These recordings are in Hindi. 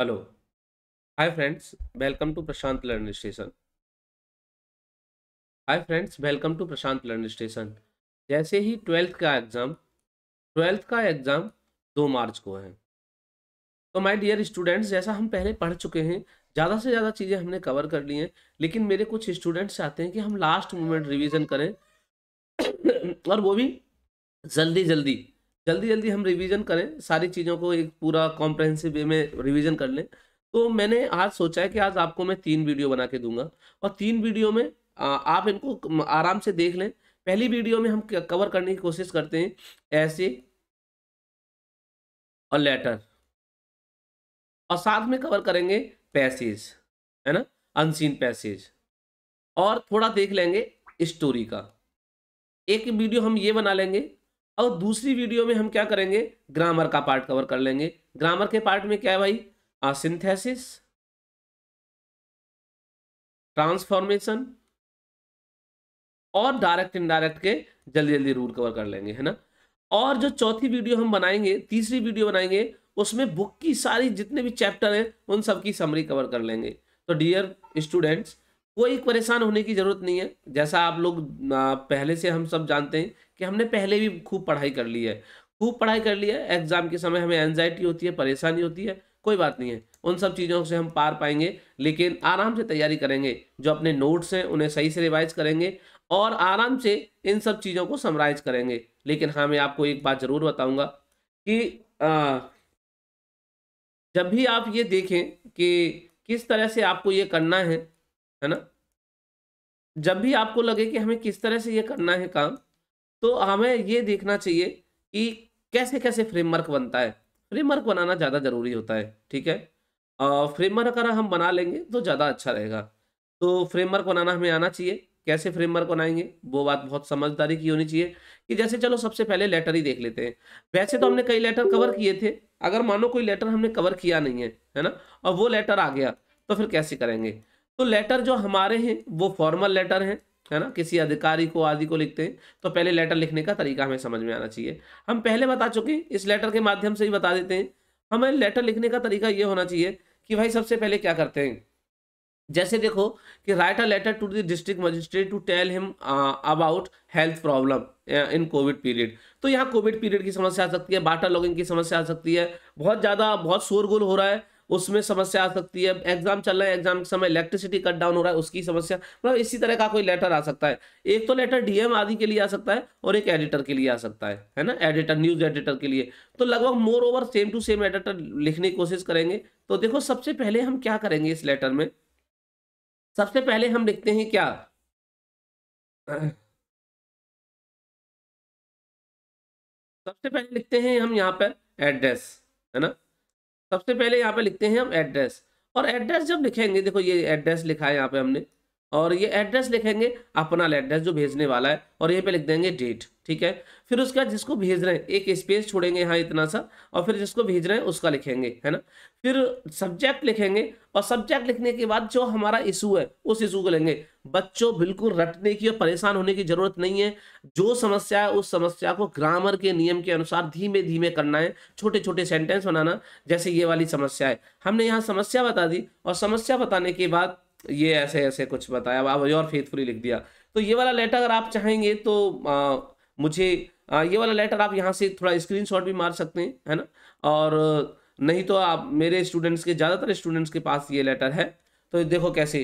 hello hi friends welcome to Prashant learn station hi friends welcome to Prashant learn station जैसे ही ट्वेल्थ का एग्ज़ाम ट्वेल्थ का एग्ज़ाम दो मार्च को है तो माय डियर स्टूडेंट्स जैसा हम पहले पढ़ चुके हैं ज़्यादा से ज़्यादा चीज़ें हमने कवर कर ली हैं लेकिन मेरे कुछ स्टूडेंट्स चाहते हैं कि हम लास्ट मोमेंट रिविज़न करें और वो भी जल्दी जल्दी जल्दी जल्दी हम रिवीजन करें सारी चीज़ों को एक पूरा कॉम्प्रहेंसिव वे में रिवीजन कर लें तो मैंने आज सोचा है कि आज आपको मैं तीन वीडियो बना के दूंगा और तीन वीडियो में आप इनको आराम से देख लें पहली वीडियो में हम कवर करने की कोशिश करते हैं ऐसे और लेटर और साथ में कवर करेंगे पैसेज है ना अनसीन पैसेज और थोड़ा देख लेंगे स्टोरी का एक वीडियो हम ये बना लेंगे और दूसरी वीडियो में हम क्या करेंगे ग्रामर का पार्ट कवर कर लेंगे ग्रामर के पार्ट में क्या है भाई सिंथेसिस ट्रांसफॉर्मेशन और डायरेक्ट इनडायरेक्ट के जल्दी जल्दी रूल कवर कर लेंगे है ना और जो चौथी वीडियो हम बनाएंगे तीसरी वीडियो बनाएंगे उसमें बुक की सारी जितने भी चैप्टर हैं उन सब की समरी कवर कर लेंगे तो डियर स्टूडेंट्स कोई परेशान होने की ज़रूरत नहीं है जैसा आप लोग पहले से हम सब जानते हैं कि हमने पहले भी खूब पढ़ाई कर ली है खूब पढ़ाई कर ली है एग्ज़ाम के समय हमें एनजाइटी होती है परेशानी होती है कोई बात नहीं है उन सब चीज़ों से हम पार पाएंगे लेकिन आराम से तैयारी करेंगे जो अपने नोट्स हैं उन्हें सही से रिवाइज करेंगे और आराम से इन सब चीज़ों को समराइज करेंगे लेकिन हाँ मैं आपको एक बात ज़रूर बताऊंगा कि आ, जब भी आप ये देखें कि किस तरह से आपको ये करना है है ना जब भी आपको लगे कि हमें किस तरह से ये करना है काम तो हमें ये देखना चाहिए कि कैसे कैसे फ्रेमवर्क बनता है फ्रेमवर्क बनाना ज़्यादा ज़रूरी होता है ठीक है फ्रेमवर्क अगर हम बना लेंगे तो ज़्यादा अच्छा रहेगा तो फ्रेमवर्क बनाना हमें आना चाहिए कैसे फ्रेमवर्क बनाएंगे वो बात बहुत समझदारी की होनी चाहिए कि जैसे चलो सबसे पहले लेटर ही देख लेते हैं वैसे तो हमने कई लेटर कवर किए थे अगर मानो कोई लेटर हमने कवर किया नहीं है है ना और वो लेटर आ गया तो फिर कैसे करेंगे तो लेटर जो हमारे हैं वो फॉर्मल लेटर हैं है ना किसी अधिकारी को आदि को लिखते हैं तो पहले लेटर लिखने का तरीका हमें समझ में आना चाहिए हम पहले बता चुके इस लेटर के माध्यम से ही बता देते हैं हमें लेटर लिखने का तरीका ये होना चाहिए कि भाई सबसे पहले क्या करते हैं जैसे देखो कि write a letter to the district magistrate to tell him about health problem in Covid period तो यहाँ कोविड पीरियड की समस्या आ सकती है बाटा लॉगिंग की समस्या आ सकती है बहुत ज़्यादा बहुत शोरगुल हो रहा है उसमें समस्या आ सकती है एग्जाम चल रहा है एग्जाम के समय इलेक्ट्रिसिटी कट डाउन हो रहा है उसकी समस्या मतलब इसी तरह का कोई लेटर आ सकता है एक तो लेटर डीएम आदि के लिए आ सकता है और एक एडिटर के लिए आ सकता है है ना एडिटर न्यूज एडिटर के लिए तो लगभग moreover same to same editor लिखने की कोशिश करेंगे तो देखो सबसे पहले हम क्या करेंगे इस लेटर में सबसे पहले हम लिखते हैं क्या सबसे पहले लिखते हैं हम यहाँ पर एड्रेस है ना सबसे पहले यहाँ पे लिखते हैं हम एड्रेस और एड्रेस जब लिखेंगे देखो ये एड्रेस लिखा है यहाँ पे हमने और ये एड्रेस लिखेंगे अपना एड्रेस जो भेजने वाला है और यहीं पे लिख देंगे डेट ठीक है फिर उसके बाद जिसको भेज रहे हैं एक स्पेस छोड़ेंगे यहाँ इतना सा और फिर जिसको भेज रहे हैं उसका लिखेंगे है ना फिर सब्जेक्ट लिखेंगे और सब्जेक्ट लिखने के बाद जो हमारा इशू है उस इशू को लेंगे बच्चों बिल्कुल रटने की और परेशान होने की जरूरत नहीं है जो समस्या है उस समस्या को ग्रामर के नियम के अनुसार धीमे धीमे करना है छोटे छोटे सेंटेंस बनाना जैसे ये वाली समस्या है हमने यहाँ समस्या बता दी और समस्या बताने के बाद ये ऐसे ऐसे कुछ बताया अब फेथफुली लिख दिया तो ये वाला लेटर अगर आप चाहेंगे तो मुझे ये वाला लेटर आप यहाँ से थोड़ा स्क्रीनशॉट भी मार सकते हैं है ना और नहीं तो आप मेरे स्टूडेंट्स के ज़्यादातर स्टूडेंट्स के पास ये लेटर है तो देखो कैसे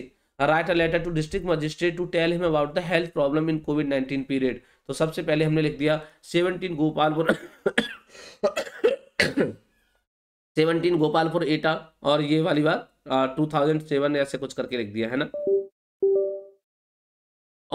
write a letter to district magistrate to tell him about the health problem in Covid nineteen period तो सबसे पहले हमने लिख दिया सेवनटीन गोपालपुर सेवनटीन गोपालपुर एटा और ये वाली बात टू थाउजेंड सेवन ऐसे कुछ करके लिख दिया है ना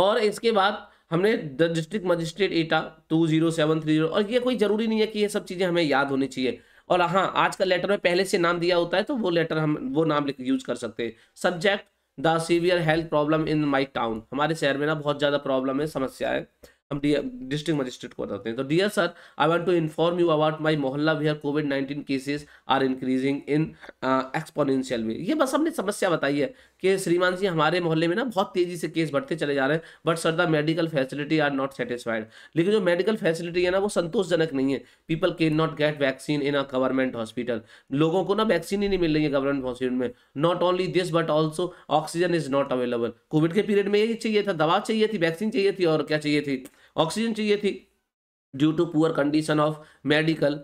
और इसके बाद हमने district magistrate Etah two zero seven three zero और ये कोई ज़रूरी नहीं है कि ये सब चीज़ें हमें याद होनी चाहिए और हाँ आज का लेटर में पहले से नाम दिया होता है तो वो लेटर हम वो नाम यूज कर सकते हैं subject the severe health problem in my town हमारे शहर में ना बहुत ज़्यादा प्रॉब्लम है समस्या है हम डिस्ट्रिक्ट मजिस्ट्रेट को बताते हैं तो dear sir I want to inform you about my मोहल्ला where Covid nineteen cases are increasing in exponential way ये बस हमने समस्या बताई है कि श्रीमान जी हमारे मोहल्ले में ना बहुत तेज़ी से केस बढ़ते चले जा रहे हैं but sir the medical facility are not satisfied लेकिन जो मेडिकल फैसिलिटी है ना वो संतोषजनक नहीं है people can not get vaccine in a government hospital लोगों को ना वैक्सीन ही नहीं मिल रही है गवर्नमेंट हॉस्पिटल में not only this but also oxygen is not available Covid के पीरियड में यही चाहिए था दवा चाहिए थी वैक्सीन चाहिए थी और क्या चाहिए थी ऑक्सीजन चाहिए थी due to poor condition of medical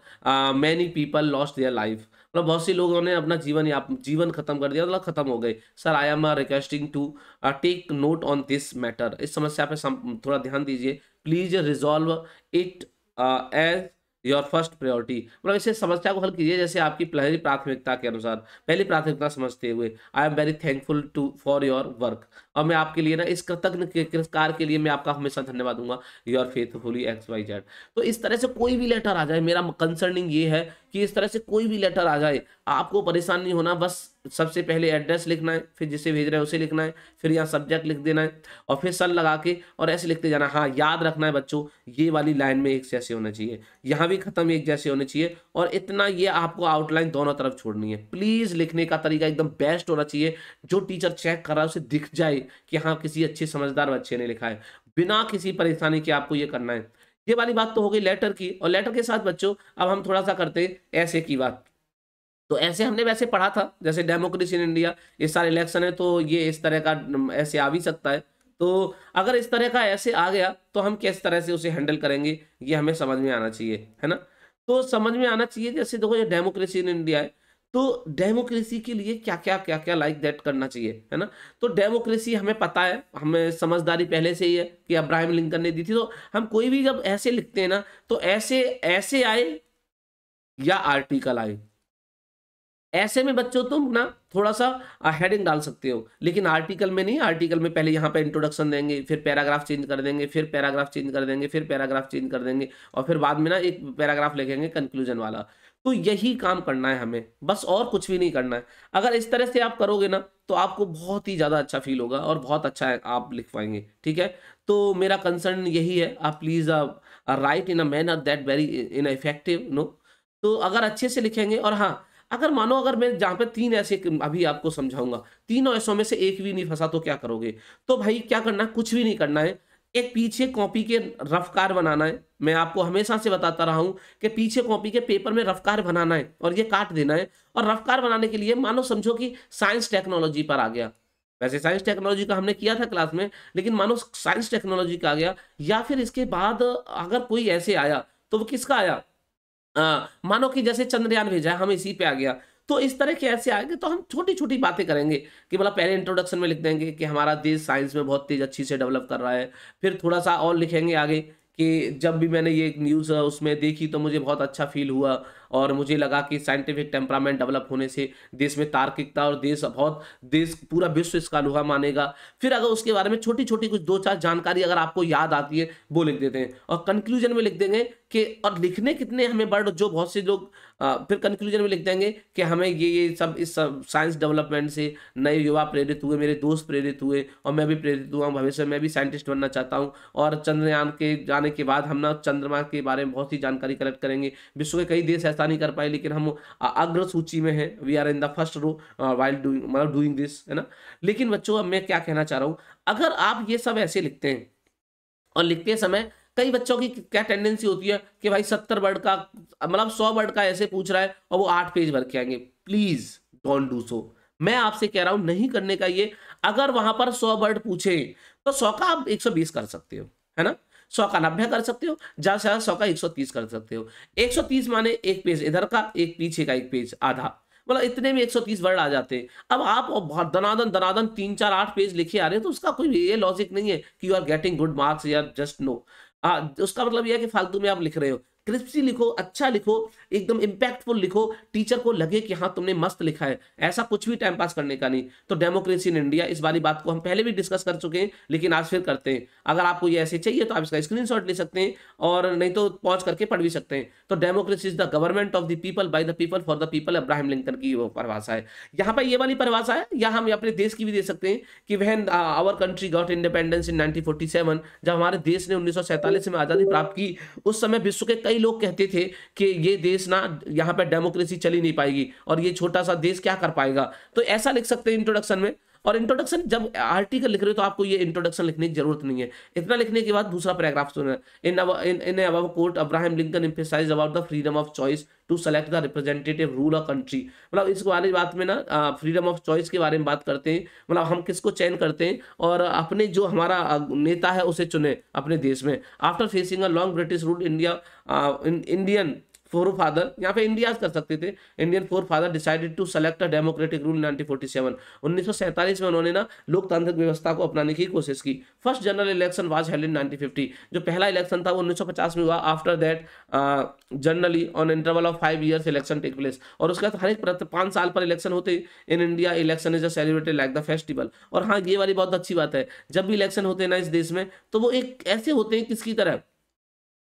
many people lost their life मतलब बहुत से लोगों ने अपना जीवन या जीवन खत्म कर दिया मतलब खत्म हो गए sir I am requesting to take note on this matter इस समस्या पे थोड़ा ध्यान दीजिए please resolve it as your first priority मतलब इसे समस्या को हल कीजिए जैसे आपकी पहली प्राथमिकता के अनुसार पहली प्राथमिकता समझते हुए I am very thankful to for your work और मैं आपके लिए ना इस कृतज्ञ कार के लिए मैं आपका हमेशा धन्यवाद दूंगा your faithfully X Y Z तो इस तरह से कोई भी लेटर आ जाए मेरा कंसर्निंग ये है कि इस तरह से कोई भी लेटर आ जाए आपको परेशान नहीं होना बस सबसे पहले एड्रेस लिखना है फिर जिसे भेज रहे हैं उसे लिखना है फिर यहाँ सब्जेक्ट लिख देना है और फिर सन लगा के और ऐसे लिखते जाना हाँ याद रखना है बच्चों ये वाली लाइन में एक जैसे होना चाहिए यहाँ भी ख़त्म एक जैसे होने चाहिए और इतना ये आपको आउटलाइन दोनों तरफ छोड़नी है प्लीज़ लिखने का तरीका एकदम बेस्ट होना चाहिए जो टीचर चेक कर रहा है उसे दिख जाए है कि हाँ किसी अच्छे समझदार बच्चे ने लिखा है बिना किसी परेशानी के आपको ये करना है ये वाली बात तो हो गई लेटर की और लेटर के साथ बच्चों अब हम थोड़ा सा करते हैं ऐसे की बात तो ऐसे हमने वैसे पढ़ा था जैसे डेमोक्रेसी इन इंडिया इस सारे इलेक्शन है तो ये इस तरह का ऐसे आ भी सकता है तो अगर इस तरह का ऐसे आ गया तो हम किस तरह से उसे हैंडल करेंगे ये हमें समझ में आना चाहिए है ना तो समझ में आना चाहिए जैसे देखो ये डेमोक्रेसी इन इंडिया है तो डेमोक्रेसी के लिए क्या क्या क्या क्या लाइक दैट करना चाहिए है ना तो डेमोक्रेसी हमें पता है हमें समझदारी पहले से ही है कि अब्राहिम लिंकन ने दी थी तो हम कोई भी जब ऐसे लिखते हैं ना तो ऐसे ऐसे आए या आर्टिकल आए ऐसे में बच्चों तुम ना थोड़ा सा हेडिंग डाल सकते हो लेकिन आर्टिकल में नहीं आर्टिकल में पहले यहाँ पे इंट्रोडक्शन देंगे फिर पैराग्राफ चेंज कर देंगे फिर पैराग्राफ चेंज कर देंगे फिर पैराग्राफ चेंज कर देंगे और फिर बाद में ना एक पैराग्राफ लिखेंगे कंक्लूजन वाला तो यही काम करना है हमें बस और कुछ भी नहीं करना है अगर इस तरह से आप करोगे ना तो आपको बहुत ही ज़्यादा अच्छा फील होगा और बहुत अच्छा है आप लिख पाएंगे ठीक है तो मेरा कंसर्न यही है आप please write in a manner that very in effective no तो अगर अच्छे से लिखेंगे और हाँ अगर मानो अगर मैं जहाँ पे तीन ऐसे अभी आपको समझाऊंगा तीनों ऐसों में से एक भी नहीं फंसा तो क्या करोगे तो भाई क्या करना कुछ भी नहीं करना है एक पीछे कॉपी के रफकार बनाना है मैं आपको हमेशा से बताता रहा हूं कि पीछे कॉपी के पेपर में रफकार बनाना है और ये काट देना है और रफकार बनाने के लिए मानो समझो कि साइंस टेक्नोलॉजी पर आ गया वैसे साइंस टेक्नोलॉजी का हमने किया था क्लास में लेकिन मानो साइंस टेक्नोलॉजी का आ गया या फिर इसके बाद अगर कोई ऐसे आया तो वो किसका आया आ, मानो कि जैसे चंद्रयान भेजा है हम इसी पे आ गया तो इस तरह के ऐसे आएंगे तो हम छोटी छोटी बातें करेंगे कि मतलब पहले इंट्रोडक्शन में लिख देंगे कि हमारा देश साइंस में बहुत तेज़ अच्छी से डेवलप कर रहा है फिर थोड़ा सा और लिखेंगे आगे कि जब भी मैंने ये न्यूज़ उसमें देखी तो मुझे बहुत अच्छा फील हुआ और मुझे लगा कि साइंटिफिक टेम्परामेंट डेवलप होने से देश में तार्किकता और देश बहुत देश पूरा विश्व इसका लुहा मानेगा फिर अगर उसके बारे में छोटी छोटी कुछ दो चार जानकारी अगर आपको याद आती है वो लिख देते हैं और कंक्लूजन में लिख देंगे कि और लिखने कितने हमें बर्ड जो बहुत से लोग फिर कंक्लूजन में लिख देंगे कि हमें ये ये सब इस साइंस डेवलपमेंट से नए युवा प्रेरित हुए मेरे दोस्त प्रेरित हुए और मैं भी प्रेरित हुआ हूँ भविष्य में भी साइंटिस्ट बनना चाहता हूँ और चंद्रयान के जाने के बाद हम ना चंद्रमा के बारे में बहुत ही जानकारी कलेक्ट करेंगे विश्व के कई देश ऐसा नहीं कर पाए लेकिन हम अग्र सूची में हैं we are in the first row while doing मतलब डूइंग दिस है ना लेकिन बच्चों अब मैं क्या कहना चाह रहा हूँ अगर आप ये सब ऐसे लिखते हैं और लिखते समय कई बच्चों की क्या टेंडेंसी होती है कि भाई सत्तर वर्ड का मतलब सौ वर्ड का ऐसे पूछ रहा है और वो आठ पेज भर के आएंगे प्लीज डोंट डू सो मैं आपसे कह रहा हूं नहीं करने का ये अगर वहां पर सौ वर्ड पूछे तो सौ का आप एक सौ बीस कर सकते हो है ना सौ का नब्बे कर सकते हो ज्यादा से ज्यादा सौ का एक सौ तीस कर सकते हो एक सौ तीस माने एक पेज इधर का एक पीछे का एक पेज आधा मतलब इतने में 130 वर्ड आ जाते हैं अब आप दनादन दनादन तीन चार आठ पेज लिखे आ रहे हैं तो उसका कोई ये लॉजिक नहीं है कि you are getting good marks या जस्ट नो हाँ उसका मतलब यह है कि फालतू में आप लिख रहे हो क्रिस्पी लिखो अच्छा लिखो एकदम इम्पैक्टफुल लिखो टीचर को लगे कि हाँ तुमने मस्त लिखा है ऐसा कुछ भी टाइम पास करने का नहीं तो डेमोक्रेसी इन इंडिया इस वाली बात को हम पहले भी डिस्कस कर चुके हैं लेकिन आज फिर करते हैं अगर आपको ये ऐसे चाहिए तो आप इसका स्क्रीनशॉट ले सकते हैं और नहीं तो पॉज करके पढ़ भी सकते हैं तो democracy is the government of the people by the people for the people Abraham Lincoln की वो परिभाषा है यहाँ पर ये वाली परिभाषा है या हम अपने देश की भी दे सकते हैं कि वह our country got independence in nineteen जब हमारे देश ने उन्नीस में आज़ादी प्राप्त की उस समय विश्व के कई लोग कहते थे कि ये देश ना यहाँ पर डेमोक्रेसी चली नहीं पाएगी और ये छोटा सा देश क्या कर पाएगा तो ऐसा लिख सकते हैं इंट्रोडक्शन में और इंट्रोडक्शन जब आर्टिकल लिख रहे हो तो आपको ये इंट्रोडक्शन लिखने की जरूरत नहीं है इतना लिखने के बाद दूसरा पैराग्राफ सुन इन अब quote Abraham Lincoln emphasize about the freedom of choice to select the representative rule a country मतलब इस बारे बात में ना फ्रीडम ऑफ चॉइस के बारे में बात करते हैं मतलब हम किसको चयन करते हैं और अपने जो हमारा नेता है उसे चुने अपने देश में after facing a long British rule India Indian forefather यहाँ पे इंडिया कर सकते थे Indian forefather decided to select a democratic rule 1947 1947 में उन्होंने ना लोकतांत्रिक व्यवस्था को अपनाने की कोशिश की first general election was held in 1950 जो पहला इलेक्शन था वो 1950 में हुआ after that generally on interval of five years election take place और उसके बाद हर एक पाँच साल पर इलेक्शन होते in India election is a celebrated like the festival और हाँ ये वाली बहुत अच्छी बात है जब भी इलेक्शन होते हैं ना इस देश में तो वो एक ऐसे होते हैं किसकी तरह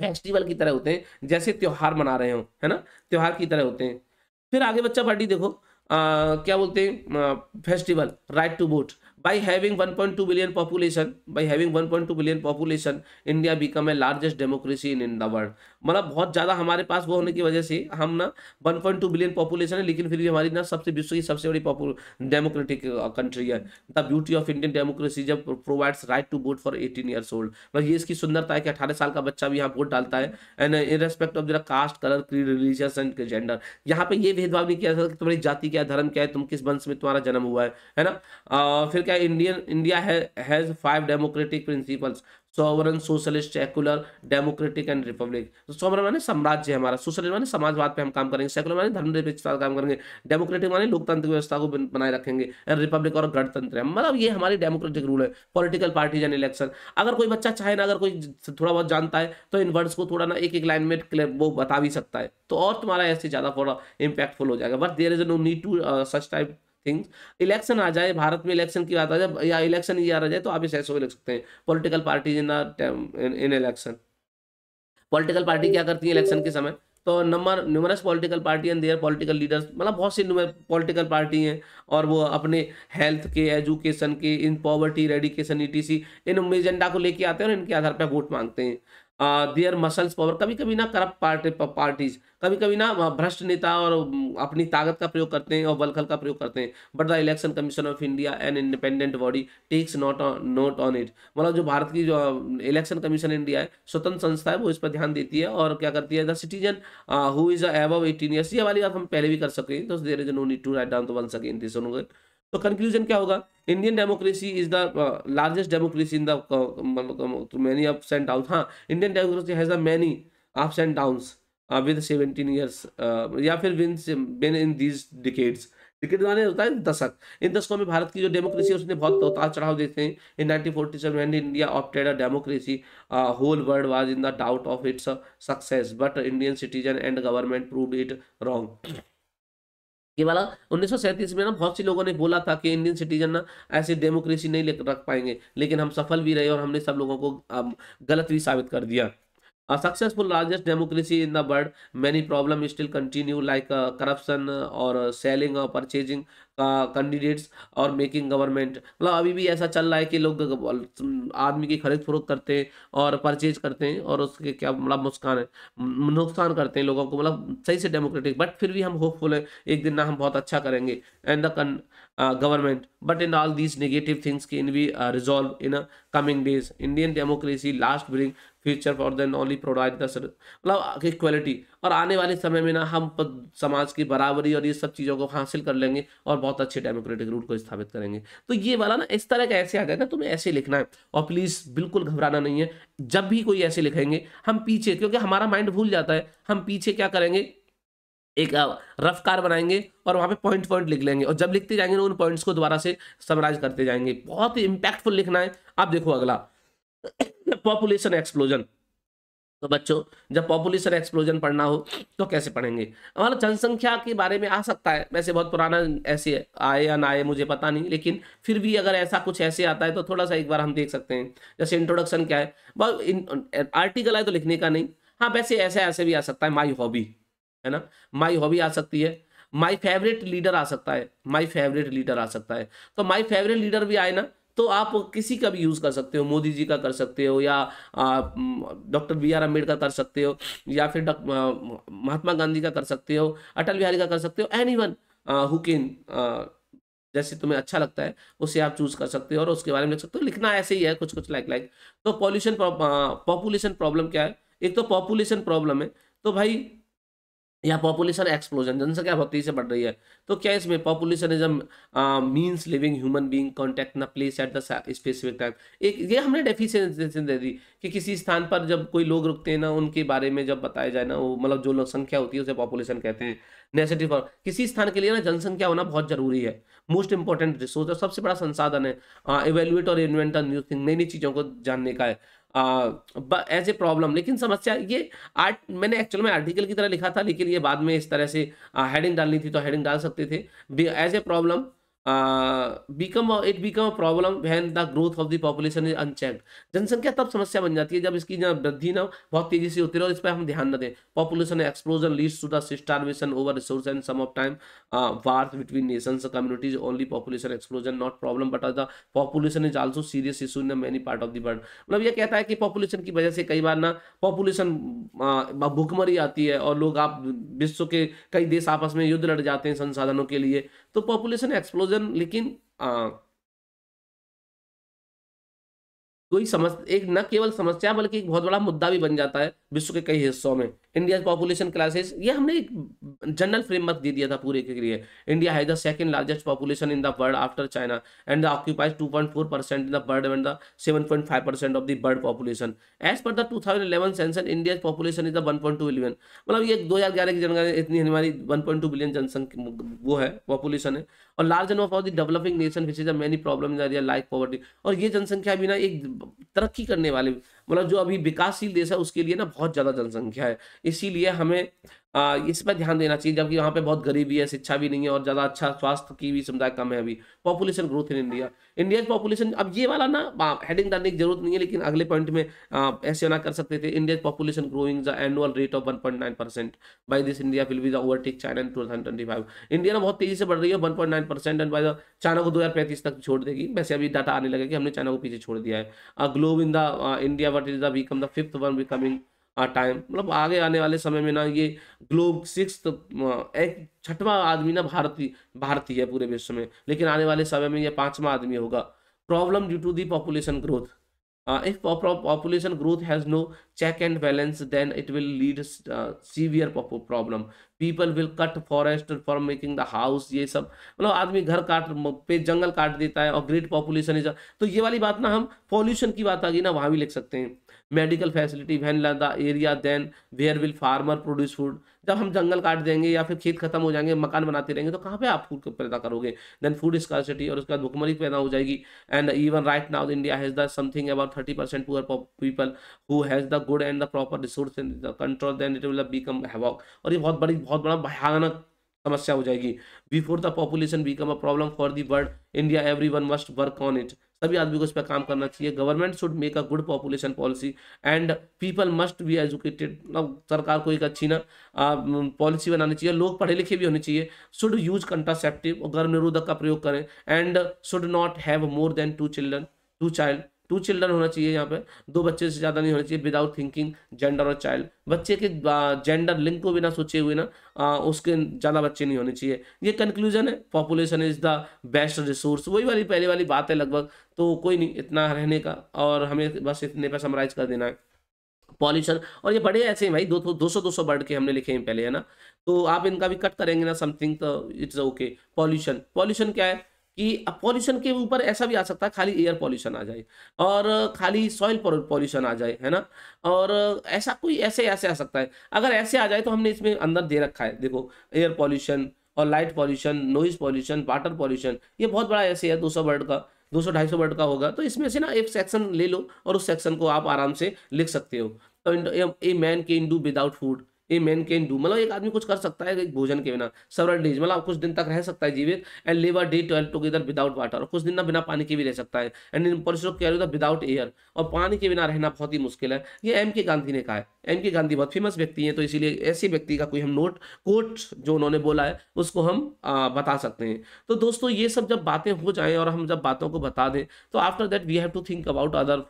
फेस्टिवल की तरह होते हैं जैसे त्यौहार मना रहे हो है ना त्यौहार की तरह होते हैं फिर आगे बच्चा पार्टी देखो आ, क्या बोलते हैं festival right to vote by having 1.2 billion population by having 1.2 billion population India become a largest democracy in in the world मतलब बहुत ज़्यादा हमारे पास वो होने की वजह से हम ना one point two billion population है लेकिन फिर भी हमारी ना सबसे विश्व की सबसे बड़ी डेमोक्रेटिक कंट्री uh, है the beauty of Indian democracy जब provides right to vote for eighteen years old मतलब ये इसकी सुंदरता है कि अठारह साल का बच्चा भी यहाँ वोट डालता है एंड इन रेस्पेक्ट ऑफ जरा caste colour creed religious and gender यहाँ पे ये भेदभाव नहीं किया जाता कि तुम्हारी जाति क्या है धर्म क्या है तुम किस वंश में तुम्हारा जन्म हुआ है है ना आ, uh, फिर क्या Indian India has five democratic principles sovereign socialist secular democratic and republic sovereign माने साम्राज्य हमारा सोशलिस्ट माने समाजवाद पे हम काम करेंगे सेकुलर माने धर्मनिरपेक्षता काम करेंगे डेमोक्रेटिक माने लोकतांत्रिक व्यवस्था को बनाए रखेंगे एंड रिपब्लिक और गणतंत्र है मतलब ये हमारी डेमोक्रेटिक रूल है पॉलिटिकल पार्टीज एंड इलेक्शन अगर कोई बच्चा चाहे ना अगर कोई थोड़ा बहुत जानता है तो इन वर्ड्स को थोड़ा ना एक एक लाइन में वो बता भी सकता है तो और तुम्हारा ऐसे ज़्यादा थोड़ा इम्पैक्टफुल हो जाएगा but there is no need to such type things election आ जाए भारत में इलेक्शन की बात आ जाए या इलेक्शन ही आ जाए तो आप इस ऐसे लिख सकते हैं political parties in in election political party क्या करती है इलेक्शन के समय तो number numerous political party and their political leaders मतलब बहुत सी पॉलिटिकल पार्टी हैं और वो अपने हेल्थ के एजुकेशन के in poverty रेडिकेशन E in agenda को लेके आते हैं और इनके आधार पर वोट मांगते हैं देयर मसल्स पावर कभी कभी ना करप्ट पार्टी पार्टीज कभी कभी ना भ्रष्ट नेता और अपनी ताकत का प्रयोग करते हैं और बलखल का प्रयोग करते हैं but the election commission of India an independent body takes not note on it मतलब जो भारत की जो इलेक्शन कमीशन इंडिया है स्वतंत्र संस्था है वो इस पर ध्यान देती है और क्या करती है the citizen who is above eighteen years ये वाली बात हम पहले भी कर सकते हैं तो there is no need to write down तो वन इन दिस तो कंक्लूजन क्या होगा Indian democracy is the largest democracy in the many ups and down हाँ Indian democracy has the many ups and downs with seventeen years या फिर विन बिन इन दीज डिकेट्स डिकेट माने होता है दशक इन दशकों में भारत की जो डेमोक्रेसी है उसने बहुत उतार चढ़ाव देते हैं in 1947 when India opted a democracy whole world was in the doubt of its success but Indian citizen and government prove it wrong ये वाला उन्नीस में ना बहुत से लोगों ने बोला था कि इंडियन सिटीजन ना ऐसे डेमोक्रेसी नहीं रख पाएंगे लेकिन हम सफल भी रहे और हमने सब लोगों को गलत भी साबित कर दिया a successful largest democracy in the world many problems still continue like uh, corruption और uh, uh, selling और purchasing कैंडिडेट्स और मेकिंग गवर्नमेंट मतलब अभी भी ऐसा चल रहा है कि लोग आदमी की खरीद फरोख करते हैं और परचेज करते हैं और उसके क्या मतलब नुकसान है नुकसान करते हैं लोगों को मतलब सही से डेमोक्रेटिक बट फिर भी हम होपफुल हैं एक दिन ना हम बहुत अच्छा करेंगे and the government but in all these negative things can we resolve in coming days Indian democracy last bring future for then only provide the मतलब इक्वलिटी और आने वाले समय में ना हम समाज की बराबरी और ये सब चीज़ों को हासिल कर लेंगे और बहुत अच्छे डेमोक्रेटिक रूल को स्थापित करेंगे तो ये वाला ना इस तरह का ऐसे आ जाएगा तुम्हें ऐसे लिखना है और प्लीज़ बिल्कुल घबराना नहीं है जब भी कोई ऐसे लिखेंगे हम पीछे क्योंकि हमारा माइंड भूल जाता है हम पीछे क्या करेंगे एक रफ कार बनाएंगे और वहाँ पे पॉइंट पॉइंट लिख लेंगे और जब लिखते जाएंगे उन पॉइंट्स को दोबारा से समराइज करते जाएंगे बहुत ही इम्पैक्टफुल लिखना है आप देखो अगला पॉपुलेशन एक्सप्लोजन तो बच्चों जब पॉपुलेशन एक्सप्लोजन पढ़ना हो तो कैसे पढ़ेंगे हमारा जनसंख्या के बारे में आ सकता है वैसे बहुत पुराना ऐसे आए या ना आए मुझे पता नहीं लेकिन फिर भी अगर ऐसा कुछ ऐसे आता है तो थोड़ा सा एक बार हम देख सकते हैं जैसे इंट्रोडक्शन क्या है बहुत आर्टिकल है तो लिखने का नहीं हाँ वैसे ऐसे ऐसे भी आ सकता है माई हॉबी है ना माई हॉबी आ सकती है माई फेवरेट लीडर आ सकता है माई फेवरेट लीडर आ सकता है तो माई फेवरेट लीडर भी आए ना तो आप किसी का भी यूज़ कर सकते हो मोदी जी का कर सकते हो या डॉक्टर बी आर अम्बेडकर कर सकते हो या फिर महात्मा गांधी का कर सकते हो अटल बिहारी का कर सकते हो एनी वन हुकिन जैसे तुम्हें अच्छा लगता है उसे आप चूज कर सकते हो और उसके बारे में लिख सकते हो लिखना ऐसे ही है कुछ कुछ लाइक लाइक तो पॉल्यूशन पॉपुलेशन प्रॉब्लम क्या है एक तो पॉपुलेशन प्रॉब्लम है तो भाई या पॉपुलेशन एक्सप्लोजन जनसंख्या बहुत तेजी से बढ़ रही है तो क्या इसमें population is means living human being contact न place at the specific time एक ये हमने डेफिनेशन दे दी कि किसी स्थान पर जब कोई लोग रुकते हैं ना उनके बारे में जब बताया जाए ना वो मतलब जो लोग संख्या होती है उसे पॉपुलेशन कहते हैं नेसेटिव किसी स्थान के लिए ना जनसंख्या होना बहुत जरूरी है मोस्ट इंपॉर्टेंट रिसोर्स और सबसे बड़ा संसाधन है इवेल्युएट और इन्वेंट न्यू थिंग नई नई चीज़ों को जानने का है एज ए प्रॉब्लम लेकिन समस्या ये आर्ट मैंने एक्चुअल में आर्टिकल की तरह लिखा था लेकिन ये बाद में इस तरह से हेडिंग डालनी थी तो हेडिंग डाल सकते थे as a problem become a, it become a problem when the growth of the population is unchecked जनसंख्या तब समस्या बन जाती है जब इसकी जहाँ वृद्धि ना बहुत तेजी से होती रहे और इस पर हम ध्यान न दें population explosion leads to the starvation over resource and some of time war between nations communities only population explosion not problem but the population is also serious issue in many part of the world मतलब यह कहता है कि पॉपुलेशन की वजह से कई बार ना पॉपुलेशन भूखमरी आती है और लोग आप विश्व के कई देश आपस में युद्ध लड़ जाते हैं संसाधनों के लिए तो पॉपुलेशन एक्सप्लोजन लेकिन आ, कोई समझ एक न केवल समस्या बल्कि एक बहुत बड़ा मुद्दा भी बन जाता है विश्व के कई हिस्सों में इंडिया पॉपुलेशन क्लासेस ये हमने एक जनरल फ्रेमवर्क दे दिया था पूरे के लिए India has the second largest population in the world after China and the occupies 2.4 percent in the world and the 7.5 percent of the world population as per the 2011 census India population is the 1.2 billion मतलब ये 2011 की जनगणना इतनी हमारी 1.2 बिलियन जनसंख्या वो है पॉपुलेशन है और large number of the developing nation which is many problem in area like poverty और ये जनसंख्या भी ना एक तरक्की करने वाले मतलब जो अभी विकासशील देश है उसके लिए ना बहुत ज़्यादा जनसंख्या है इसीलिए हमें आ, इस पर ध्यान देना चाहिए जबकि वहाँ पे बहुत गरीबी है शिक्षा भी नहीं है और ज़्यादा अच्छा स्वास्थ्य की भी समुदाय कम है अभी population growth in India India's population अब ये वाला ना हेडिंग हाँ, डालने की जरूरत नहीं है लेकिन अगले पॉइंट में आ, हाँ, ऐसे ना कर सकते थे India's population growing the annual rate of 1.9 percent by this India will be the overtake China in two India ना बहुत तेजी से बढ़ रही है one point nine percent and by the China को दो हज़ार पैंतीस तक छोड़ देगी वैसे अभी डाटा आने लगा कि हमने चाइना को पीछे छोड़ दिया है globe in the India what is the become the fifth one becoming time मतलब आगे आने वाले समय में ना ये ग्लोब सिक्स एक छठवा आदमी ना भारतीय भारतीय है पूरे विश्व में लेकिन आने वाले समय में ये पांचवा आदमी होगा problem due to the population growth if population growth has no check and balance then it will lead severe problem people will cut forest for making the house ये सब मतलब आदमी घर काट पे जंगल काट देता है और ग्रेट पॉपुलेशन इज तो ये वाली बात ना हम पॉल्यूशन की बात आ गई ना वहाँ भी लिख सकते हैं medical facility when the area then where will farmer produce food जब हम जंगल काट देंगे या फिर खेत खत्म हो जाएंगे मकान बनाते रहेंगे तो कहाँ पे आप फूड पैदा करोगे देन फूड स्कॉसिटी और उसके बाद भुखमरी पैदा हो जाएगी and even right now India has the something about thirty percent poor people who has the good and the proper resource in the control then it will become havoc और ये बहुत बड़ी बहुत बड़ा भयानक समस्या हो जाएगी before the population become a problem for the world India every one must work on it सभी आदमी को इस पर काम करना चाहिए government should make a good population policy and people must be educated मतलब सरकार को एक अच्छी ना पॉलिसी बनानी चाहिए लोग पढ़े लिखे भी होने चाहिए शुड यूज कंट्रासेप्टिव और निरोधक का प्रयोग करें and should not have more than two children two child two children होना चाहिए यहाँ पे दो बच्चे से ज़्यादा नहीं होना चाहिए विदाउट थिंकिंग जेंडर और चाइल्ड बच्चे के जेंडर लिंक को बिना सोचे हुए ना आ, उसके ज़्यादा बच्चे नहीं होने चाहिए ये कंक्लूजन है population is the best resource वही वाली पहले वाली बात है लगभग तो कोई नहीं इतना रहने का और हमें बस इतने पर समराइज कर देना है पॉल्यूशन और ये बड़े ऐसे हैं भाई दो सौ दो सौ वर्ड के हमने लिखे हैं पहले है ना तो आप इनका भी कट करेंगे ना समथिंग तो इट्स ओके पॉल्यूशन पॉल्यूशन क्या है कि पॉल्यूशन के ऊपर ऐसा भी आ सकता है खाली एयर पॉल्यूशन आ जाए और खाली सॉइल पॉल्यूशन आ जाए है ना और ऐसा कोई ऐसे ऐसे आ सकता है अगर ऐसे आ जाए तो हमने इसमें अंदर दे रखा है देखो एयर पॉल्यूशन और light pollution noise pollution water pollution ये बहुत बड़ा ऐसे है दो सौ वर्ड का दो सौ ढाई सौ वर्ड का होगा तो इसमें से ना एक सेक्शन ले लो और उस सेक्शन को आप आराम से लिख सकते हो a man can do without food a man can do मतलब एक आदमी कुछ कर सकता है एक भोजन के बिना सेवरल डेज मतलब कुछ दिन तक रह सकता है जीवित एंड लेवर day twelve together without water कुछ दिन ना बिना पानी के भी रह सकता है एंड इन परिसरों कह द विदाउट एयर और पानी के बिना रहना बहुत ही मुश्किल है ये एम के गांधी ने कहा है एम के गांधी बहुत फेमस व्यक्ति हैं तो इसीलिए ऐसे व्यक्ति का कोई हम नोट कोट जो उन्होंने बोला है उसको हम आ, बता सकते हैं तो दोस्तों ये सब जब बातें हो जाए और हम जब बातों को बता दें तो after that we have to think about other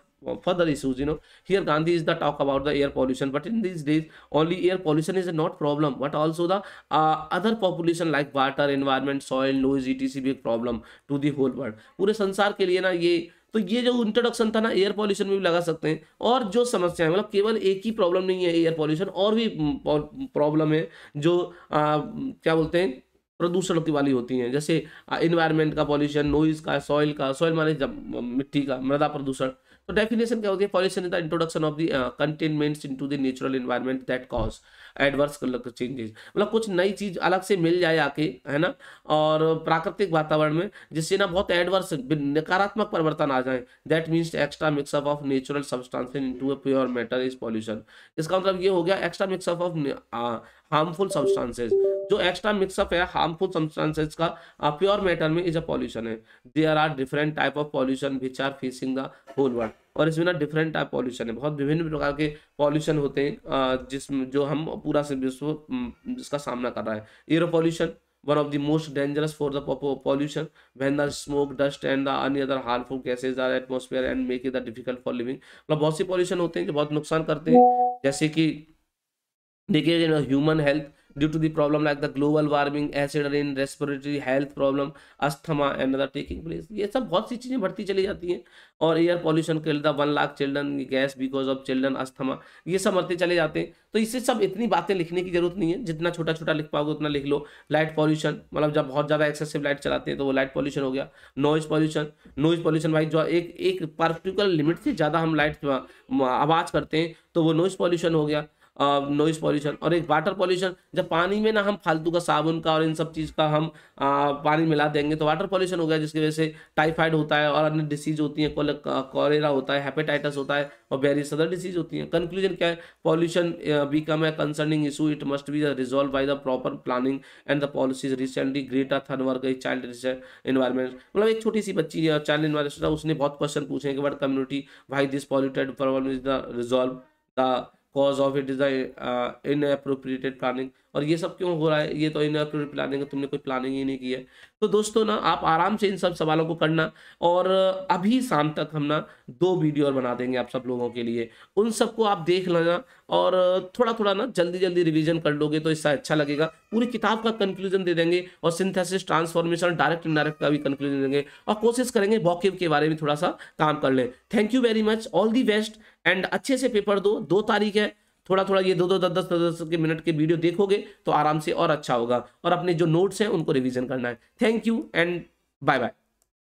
further issues you know here gandhi is the talk about the air pollution but in these days only air pollution is not problem but also the uh, other population like water environment soil noise etc भी एक problem to the whole world पूरे संसार के लिए ना ये तो ये जो इंट्रोडक्शन था ना एयर पॉल्यूशन में भी लगा सकते हैं और जो समस्याएं मतलब केवल एक ही प्रॉब्लम नहीं है एयर पॉल्यूशन और भी प्रॉब्लम है जो आ, क्या बोलते हैं प्रदूषण की वाली होती हैं जैसे इन्वायरमेंट का पॉल्यूशन नॉइज़ का सॉइल का सॉइल माने मिट्टी का मृदा प्रदूषण तो डेफिनेशन क्या होती है pollution is the introduction of the contaminants into the natural environment that cause adverse colour changes मतलब कुछ नई चीज अलग से मिल जाए आके है ना और प्राकृतिक वातावरण में जिससे ना बहुत एडवर्स नकारात्मक परिवर्तन आ जाए that means extra mixup of natural substance into pure matter is pollution इसका मतलब ये हो गया extra mixup of harmful substances जो एक्स्ट्रा मिक्सअप है हार्मफुल सब्सटेंसेज का प्योर मैटर में इज अ पॉल्यूशन है there are different type of pollution which are facing the whole world और इसमें ना डिफरेंट टाइप पॉल्यूशन है बहुत विभिन्न प्रकार के पॉल्यूशन होते हैं जिस जो हम पूरा विश्व जिसका सामना कर रहा है air pollution one of the most dangerous for the pollution when the smoke dust and the an other harmful gases are atmosphere and make it the difficult for living मतलब बहुत सी पॉल्यूशन होते हैं जो बहुत नुकसान करते हैं जैसे कि देखिए human health due to the problem like the global warming acid rain respiratory health problem asthma and other taking place ये सब बहुत सी चीज़ें बढ़ती चली जाती हैं और एयर पॉल्यूशन के लिए one lakh children gas because of children asthma ये सब मरते चले जाते हैं तो इससे सब इतनी बातें लिखने की जरूरत नहीं है जितना छोटा छोटा लिख पाओगे उतना लिख लो लाइट पॉल्यूशन मतलब जब बहुत ज़्यादा एक्सेसिव लाइट चलाते हैं तो वो लाइट पॉल्यूशन हो गया नॉइज पॉल्यूशन नॉइज पॉल्यूशन भाई जो एक एक पर्टिकुलर लिमिट से ज़्यादा हम लाइट आवाज़ करते हैं तो वो नॉइज पॉल्यूशन हो गया नॉइज़ पॉल्यूशन और एक वाटर पॉल्यूशन जब पानी में ना हम फालतू का साबुन का और इन सब चीज़ का हम आ, पानी मिला देंगे तो वाटर पॉल्यूशन हो गया जिसकी वजह से टाइफाइड होता है और अन्य डिसीज़ होती है कॉलेरा होता है हेपेटाइटिस होता है और वेरियस अदर डिसीज होती हैं कंक्लूजन क्या है पॉल्यूशन बी कम है concerning issue it must be resolve by the proper planning and the policies recently Greta Thunberg child environment मतलब एक छोटी सी बच्ची चाइल्ड इन्वायरमेंट उसने बहुत क्वेश्चन पूछे कि world community why this polluted problem is the resolve the cause of it is in appropriated planning और ये सब क्यों हो रहा है ये तो अप्रोप्रिएट प्लानिंग है तुमने कोई प्लानिंग ही नहीं की है तो दोस्तों ना आप आराम से इन सब सवालों को करना और अभी शाम तक हम ना दो वीडियो और बना देंगे आप सब लोगों के लिए उन सबको आप देख लेना और थोड़ा थोड़ा ना जल्दी जल्दी रिविजन कर लोगे तो इससे अच्छा लगेगा पूरी किताब का कंक्लूजन दे देंगे और सिंथेसिस ट्रांसफॉर्मेशन डायरेक्ट इनडायरेक्ट का भी कंक्लूजन देंगे और कोशिश करेंगे वॉकिव के बारे में थोड़ा सा काम कर लें thank you very much all the best and अच्छे से पेपर दो दो तारीख है थोड़ा थोड़ा ये दो दो दस दस दस के मिनट के वीडियो देखोगे तो आराम से और अच्छा होगा और अपने जो नोट्स हैं उनको रिविजन करना है thank you and bye bye